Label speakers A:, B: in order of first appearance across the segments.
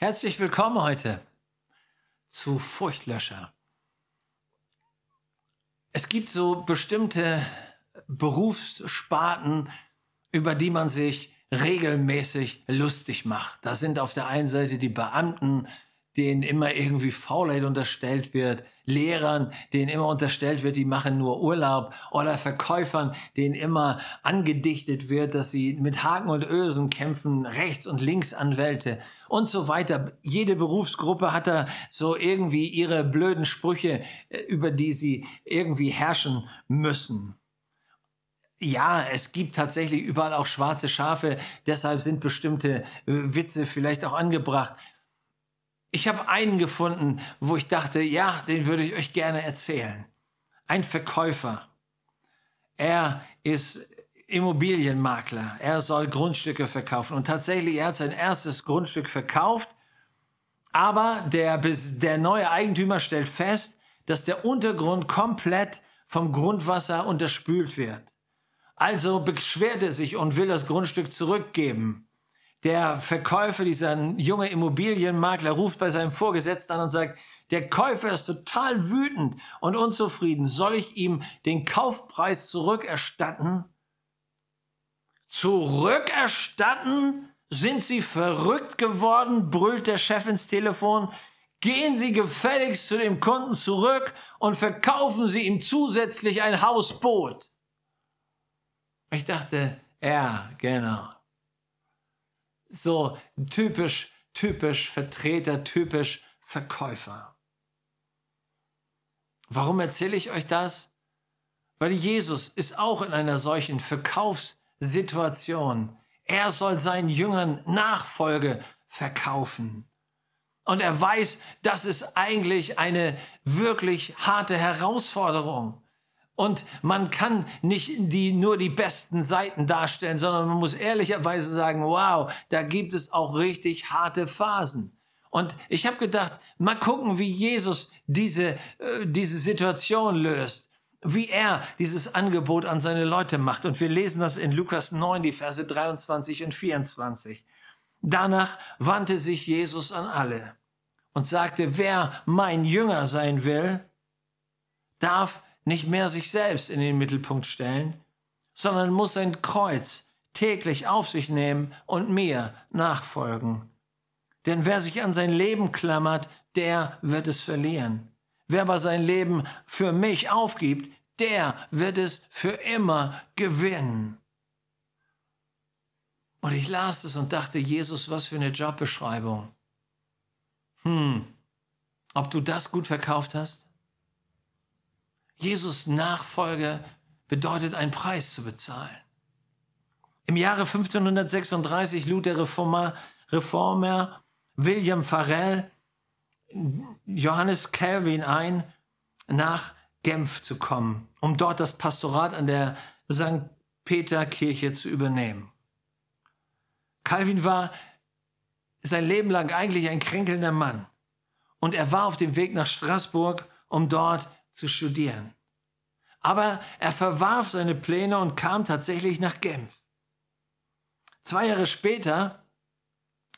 A: Herzlich willkommen heute zu Furchtlöscher. Es gibt so bestimmte Berufssparten, über die man sich regelmäßig lustig macht. Da sind auf der einen Seite die Beamten, denen immer irgendwie Faulheit unterstellt wird, Lehrern, denen immer unterstellt wird, die machen nur Urlaub, oder Verkäufern, denen immer angedichtet wird, dass sie mit Haken und Ösen kämpfen, Rechts- und Linksanwälte und so weiter. Jede Berufsgruppe hat da so irgendwie ihre blöden Sprüche, äh, über die sie irgendwie herrschen müssen. Ja, es gibt tatsächlich überall auch schwarze Schafe, deshalb sind bestimmte äh, Witze vielleicht auch angebracht. Ich habe einen gefunden, wo ich dachte, ja, den würde ich euch gerne erzählen. Ein Verkäufer. Er ist Immobilienmakler. Er soll Grundstücke verkaufen. Und tatsächlich, er hat sein erstes Grundstück verkauft. Aber der, der neue Eigentümer stellt fest, dass der Untergrund komplett vom Grundwasser unterspült wird. Also beschwert er sich und will das Grundstück zurückgeben. Der Verkäufer, dieser junge Immobilienmakler, ruft bei seinem Vorgesetzten an und sagt, der Käufer ist total wütend und unzufrieden. Soll ich ihm den Kaufpreis zurückerstatten? Zurückerstatten? Sind Sie verrückt geworden? brüllt der Chef ins Telefon. Gehen Sie gefälligst zu dem Kunden zurück und verkaufen Sie ihm zusätzlich ein Hausboot. Ich dachte, ja, genau, so typisch, typisch Vertreter, typisch Verkäufer. Warum erzähle ich euch das? Weil Jesus ist auch in einer solchen Verkaufssituation. Er soll seinen Jüngern Nachfolge verkaufen. Und er weiß, das ist eigentlich eine wirklich harte Herausforderung. Und man kann nicht die, nur die besten Seiten darstellen, sondern man muss ehrlicherweise sagen, wow, da gibt es auch richtig harte Phasen. Und ich habe gedacht, mal gucken, wie Jesus diese, äh, diese Situation löst, wie er dieses Angebot an seine Leute macht. Und wir lesen das in Lukas 9, die Verse 23 und 24. Danach wandte sich Jesus an alle und sagte, wer mein Jünger sein will, darf nicht mehr sich selbst in den Mittelpunkt stellen, sondern muss sein Kreuz täglich auf sich nehmen und mir nachfolgen. Denn wer sich an sein Leben klammert, der wird es verlieren. Wer aber sein Leben für mich aufgibt, der wird es für immer gewinnen. Und ich las es und dachte, Jesus, was für eine Jobbeschreibung. Hm, ob du das gut verkauft hast? Jesus Nachfolge bedeutet, einen Preis zu bezahlen. Im Jahre 1536 lud der Reformer, Reformer William Farrell Johannes Calvin ein, nach Genf zu kommen, um dort das Pastorat an der St. Peter Kirche zu übernehmen. Calvin war sein Leben lang eigentlich ein kränkelnder Mann und er war auf dem Weg nach Straßburg, um dort zu studieren. Aber er verwarf seine Pläne und kam tatsächlich nach Genf. Zwei Jahre später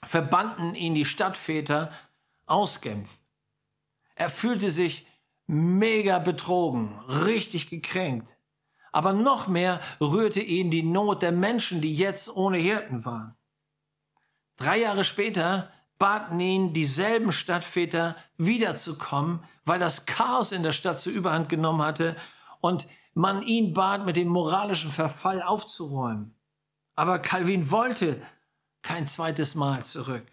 A: verbannten ihn die Stadtväter aus Genf. Er fühlte sich mega betrogen, richtig gekränkt. Aber noch mehr rührte ihn die Not der Menschen, die jetzt ohne Hirten waren. Drei Jahre später baten ihn dieselben Stadtväter wiederzukommen, weil das Chaos in der Stadt zur überhand genommen hatte und man ihn bat, mit dem moralischen Verfall aufzuräumen. Aber Calvin wollte kein zweites Mal zurück.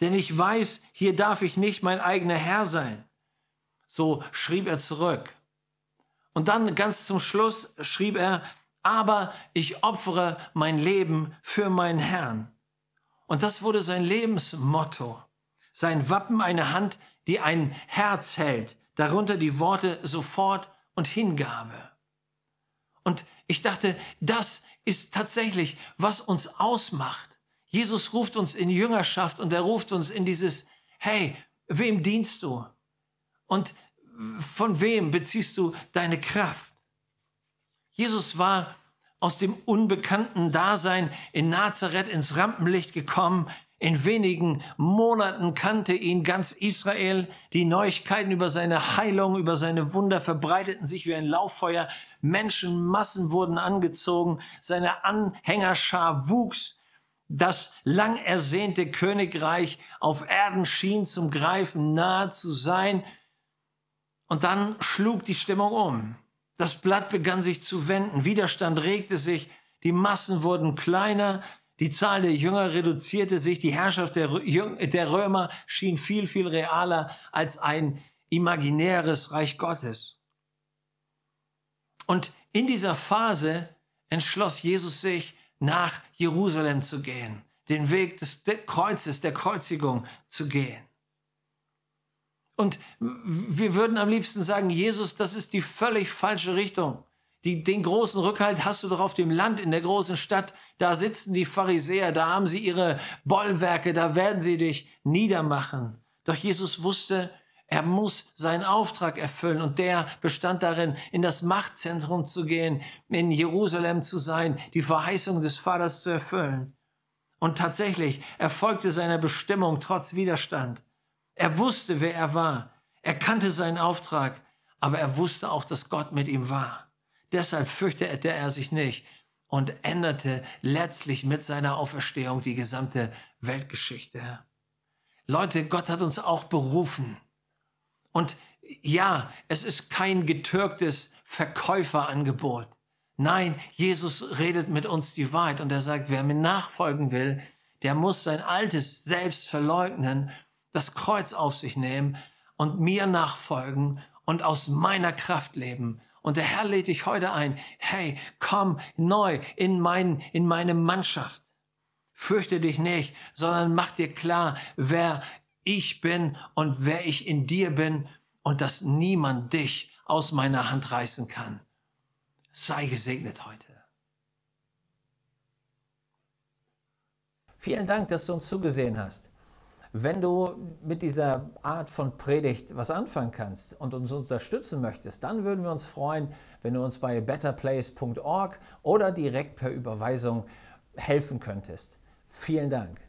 A: Denn ich weiß, hier darf ich nicht mein eigener Herr sein. So schrieb er zurück. Und dann ganz zum Schluss schrieb er, aber ich opfere mein Leben für meinen Herrn. Und das wurde sein Lebensmotto. Sein Wappen, eine Hand, die ein Herz hält, darunter die Worte sofort und Hingabe. Und ich dachte, das ist tatsächlich, was uns ausmacht. Jesus ruft uns in Jüngerschaft und er ruft uns in dieses, hey, wem dienst du? Und von wem beziehst du deine Kraft? Jesus war aus dem unbekannten Dasein in Nazareth ins Rampenlicht gekommen. In wenigen Monaten kannte ihn ganz Israel. Die Neuigkeiten über seine Heilung, über seine Wunder verbreiteten sich wie ein Lauffeuer. Menschenmassen wurden angezogen. Seine Anhängerschar wuchs. Das lang ersehnte Königreich auf Erden schien zum Greifen nahe zu sein. Und dann schlug die Stimmung um. Das Blatt begann sich zu wenden, Widerstand regte sich, die Massen wurden kleiner, die Zahl der Jünger reduzierte sich, die Herrschaft der, Römer schien viel, viel realer als ein imaginäres Reich Gottes. Und in dieser Phase entschloss Jesus sich, nach Jerusalem zu gehen, den Weg des Kreuzes, der Kreuzigung zu gehen. Und wir würden am liebsten sagen, Jesus, das ist die völlig falsche Richtung. Die, den großen Rückhalt hast du doch auf dem Land, in der großen Stadt. Da sitzen die Pharisäer, da haben sie ihre Bollwerke, da werden sie dich niedermachen. Doch Jesus wusste, er muss seinen Auftrag erfüllen und der bestand darin, in das Machtzentrum zu gehen, in Jerusalem zu sein, die Verheißung des Vaters zu erfüllen. Und tatsächlich erfolgte seine Bestimmung trotz Widerstand. Er wusste, wer er war. Er kannte seinen Auftrag, aber er wusste auch, dass Gott mit ihm war. Deshalb fürchtete er sich nicht und änderte letztlich mit seiner Auferstehung die gesamte Weltgeschichte. Leute, Gott hat uns auch berufen. Und ja, es ist kein getürktes Verkäuferangebot. Nein, Jesus redet mit uns die Wahrheit und er sagt, wer mir nachfolgen will, der muss sein altes Selbst verleugnen das Kreuz auf sich nehmen und mir nachfolgen und aus meiner Kraft leben. Und der Herr lädt dich heute ein. Hey, komm neu in, mein, in meine Mannschaft. Fürchte dich nicht, sondern mach dir klar, wer ich bin und wer ich in dir bin und dass niemand dich aus meiner Hand reißen kann. Sei gesegnet heute. Vielen Dank, dass du uns zugesehen hast. Wenn du mit dieser Art von Predigt was anfangen kannst und uns unterstützen möchtest, dann würden wir uns freuen, wenn du uns bei betterplace.org oder direkt per Überweisung helfen könntest. Vielen Dank.